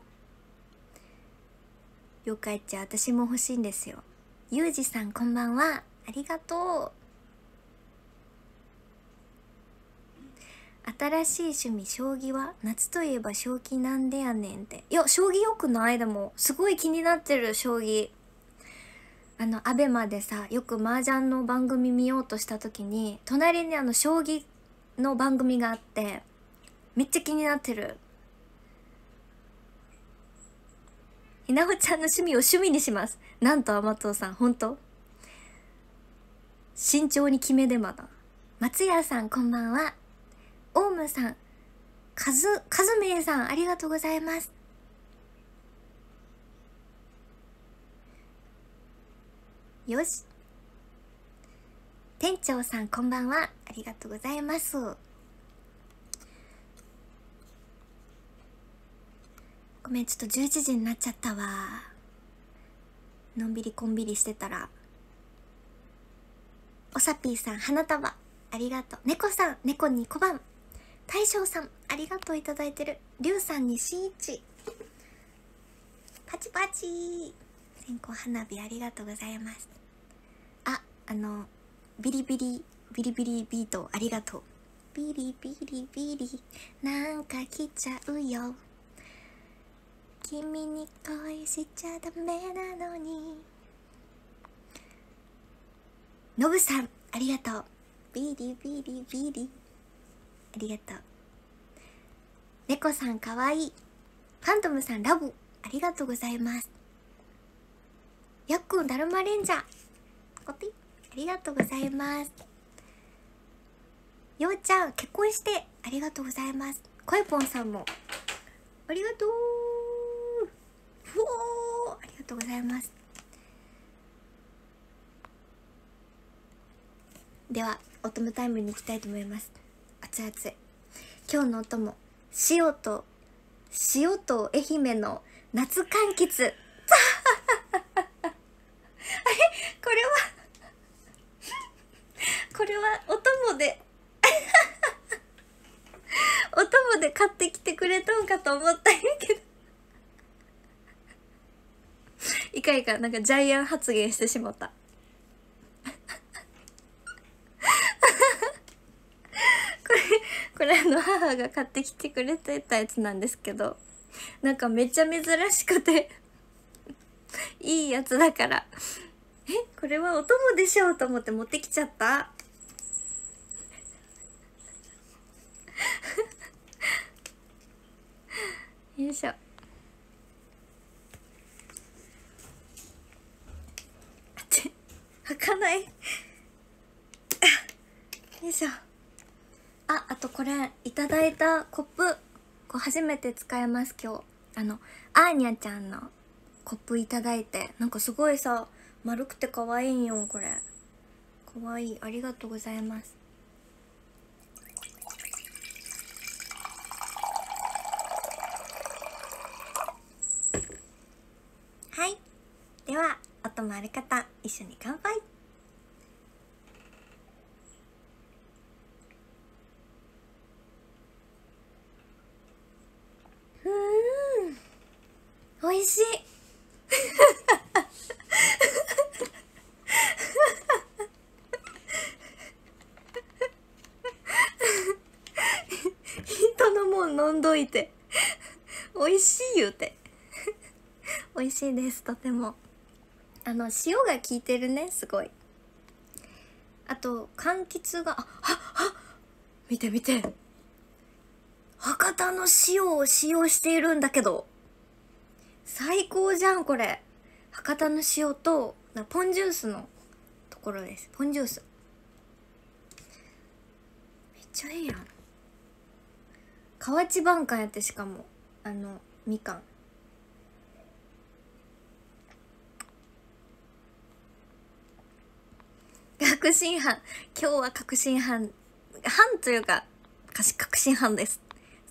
よかっちゃん、私も欲しいんですよ。ゆうじさんこんばんは。ありがとう。新しい趣味、将棋は夏といえば将棋なんでやねんって。いや、将棋よくないでも。すごい気になってる、将棋。あの、アベマでさ、よく麻雀の番組見ようとした時に、隣にあの、将棋の番組があって、めっちゃ気になってる。ひなほちゃんの趣味を趣味にします。なんと、天党さん、ほんと慎重に決めでまだ。松屋さん、こんばんは。オウムさん、かず、かずめいさん、ありがとうございます。よし店長さんこんばんはありがとうございますごめんちょっと11時になっちゃったわのんびりこんびりしてたらおさぴーさん花束ありがとう猫さん猫に小判大将さんありがとういただいてるりゅうさんにしんいちパチパチ線香花火ありがとうございますああのビリビリビリビリビートありがとうビリビリビリなんか来ちゃうよ君に恋しちゃダメなのにノブさんありがとうビリビリビリありがとう猫さんかわいいファントムさんラブありがとうございますやっくんだるまレンジャーコピありがとうございますようちゃん結婚してありがとうございますこえぽんさんもありがとううおありがとうございますではお供タイムに行きたいと思います熱々今日のお供塩と塩と愛媛の夏柑橘回なんかジャイアン発言してしまった これこれあの母が買ってきてくれてたやつなんですけどなんかめっちゃ珍しくていいやつだからえこれはお供でしょうと思って持ってきちゃったたコップこう初めて使います今日あのアーニャちゃんのコップいただいてなんかすごいさ丸くて可愛いよこれ可愛いありがとうございますはいではともある方一緒に乾杯しいですとてもあの塩が効いてるねすごいあと柑橘があっあっ見て見て博多の塩を使用しているんだけど最高じゃんこれ博多の塩とポンジュースのところですポンジュースめっちゃいいやん河内晩柑やってしかもあのみかん確信犯。今日は確信犯。犯というか、確信犯です。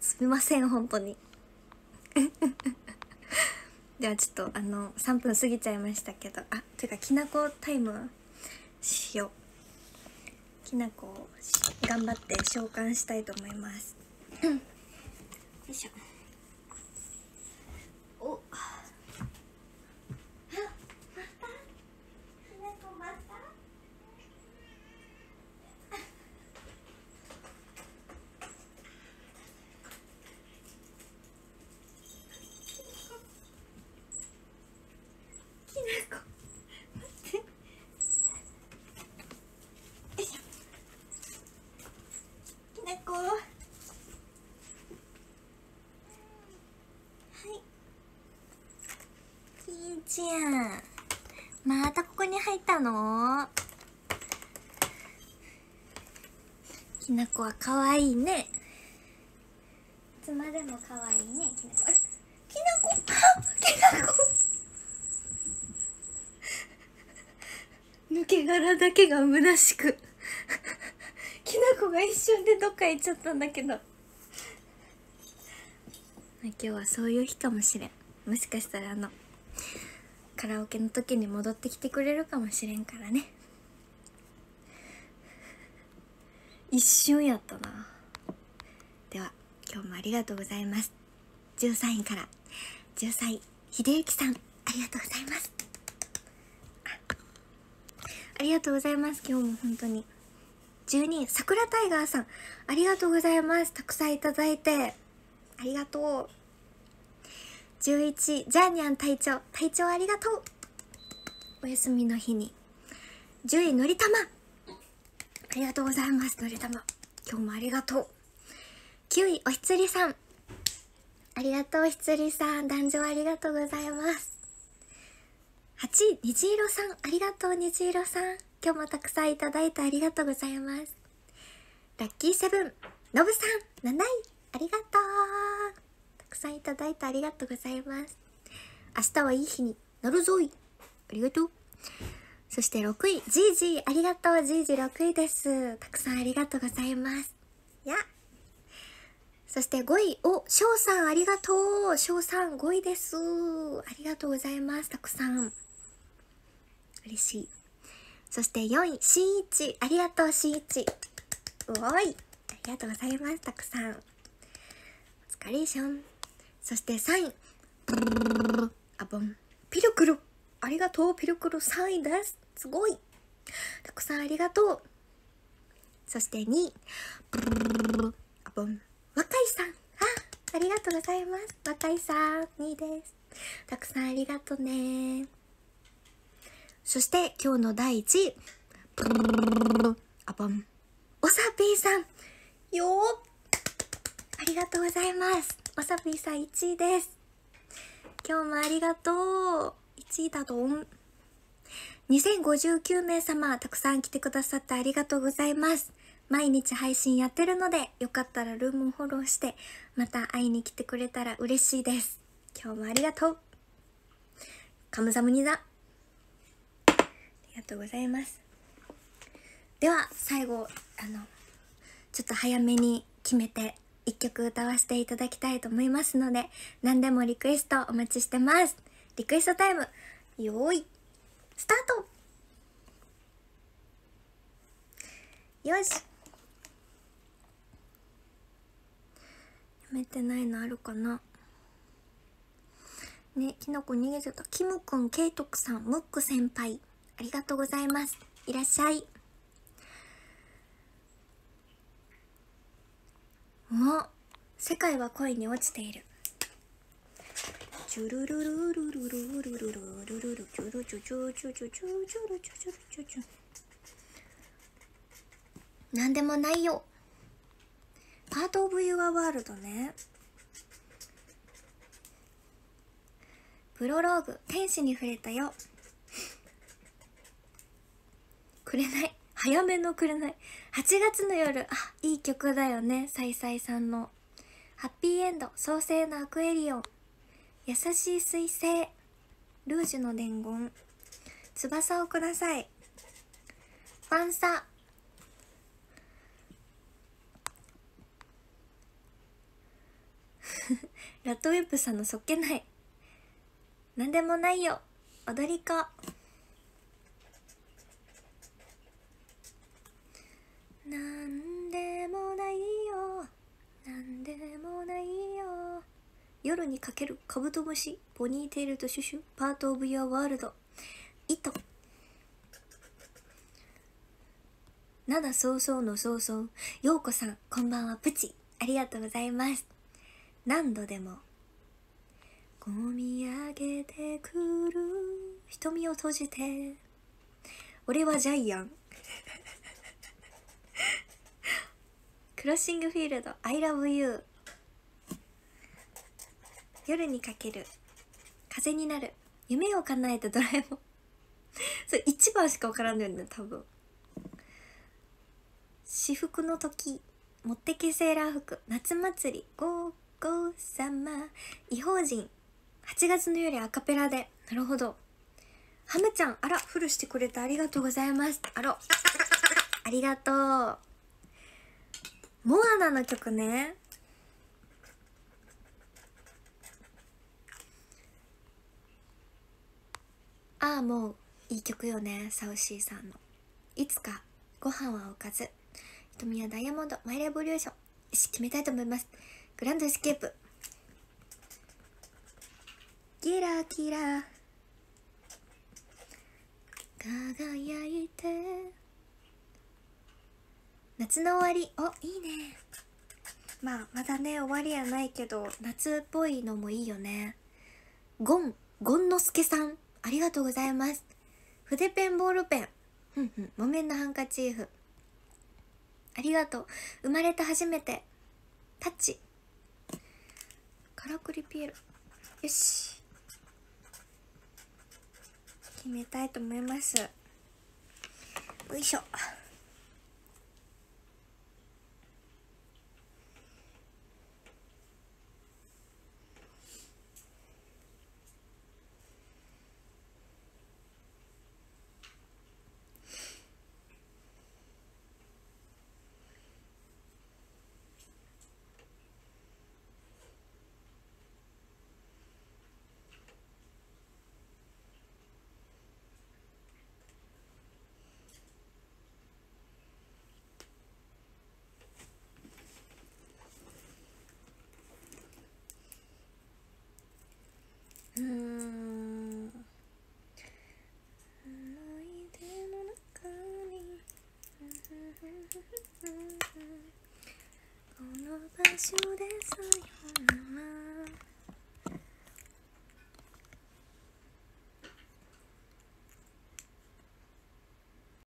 すみません、本当に。ではちょっとあの3分過ぎちゃいましたけどあというかきなこタイムしようきなこを頑張って召喚したいと思いますよいしょ子は可愛いねいつまでも可愛いねきなこきなこきなこ抜け殻だけが虚しくきなこが一瞬でどっか行っちゃったんだけど今日はそういう日かもしれんもしかしたらあのカラオケの時に戻ってきてくれるかもしれんからね一瞬やったなでは今日もありがとうございます13位から13位秀幸さんありがとうございますありがとうございます今日も本当に12位桜タイガーさんありがとうございますたくさんいただいてありがとう11ジャーニャン隊長隊長ありがとうお休みの日に10位のりたまありがとうございますのりたま今日もありがとう9位おひつりさんありがとうひつりさん壇上ありがとうございます8位虹色さんありがとう虹色さん今日もたくさんいただいてありがとうございますラッキーセブンのぶさん7位ありがとうたくさんいただいてありがとうございます明日はいい日になるぞいありがとうそして6位、ジージー、ありがとう、ジージー6位です。たくさんありがとうございます。やそして5位、お、翔さん、ありがとう。翔さん、5位です。ありがとうございます。たくさん。嬉しい。そして4位、しんいち、ありがとう、しんいち。おーい。ありがとうございます。たくさん。お疲れしょん。そして3位、ブルあぼん。ピルクル。ありがとう、ピルクル3位です。すごい。たくさんありがとう。そして2位、ブルルルあ若いさん。あ、ありがとうございます。若いさん、2位です。たくさんありがとうね。そして今日の第1位、ブルブルブルおさぴーさん。よありがとうございます。おさぴーさん1位です。今日もありがとう。ちだどん。2059名様、たくさん来てくださってありがとうございます。毎日配信やってるので、よかったらルームをフォローして、また会いに来てくれたら嬉しいです。今日もありがとう。カムザムニザ。ありがとうございます。では、最後、あの、ちょっと早めに決めて一曲歌わせていただきたいと思いますので、何でもリクエストお待ちしてます。リクエストタイム、よーい、スタートよしやめてないのあるかなね、きのこ逃げてた。キムくん、ケイトクさん、ムック先輩、ありがとうございます。いらっしゃい。お世界は恋に落ちている。チュルルルルルルルルルルルルルチュルチュチュチュチュチュチュルチュチュチュチュなんでもないよパート・オブ・ユア・ワールドねプロローグ天使に触れたよくれない早めのくれない8月の夜あいい曲だよねさいさいさんのハッピーエンド創生のアクエリオン優しい彗星ルージュの伝言翼をくださいファンサラットウィップさんのそっけない何でもないよ踊り子なんでもないよなんでもないよ夜にかけるカブトムシポニーテールとシュシュパート・オブ・ユア・ワールド糸七そうそうのそうそうようこさんこんばんはプチありがとうございます何度でも込み上げてくる瞳を閉じて俺はジャイアン クロッシングフィールド I love you 夜にかける風になる夢を叶えたドラえもん それ一番しか分からんのよね多分私服の時持ってけセーラー服夏祭りゴーゴー様異邦人8月の夜アカペラでなるほどハムちゃんあらフルしてくれてありがとうございますあらありがとうモアナの曲ねああもういい曲よねサウシーさんの「いつかご飯はおかず」「瞳はダイヤモンドマイレボリューション」決めたいと思いますグランドエスケープキラキラ輝いて夏の終わりおいいねまあまだね終わりやないけど夏っぽいのもいいよねゴンゴンのすけさんありがとうございます。筆ペン、ボールペン。うんうん。木綿のハンカチーフ。ありがとう。生まれて初めて。タッチ。からくりピエロ。よし。決めたいと思います。よいしょ。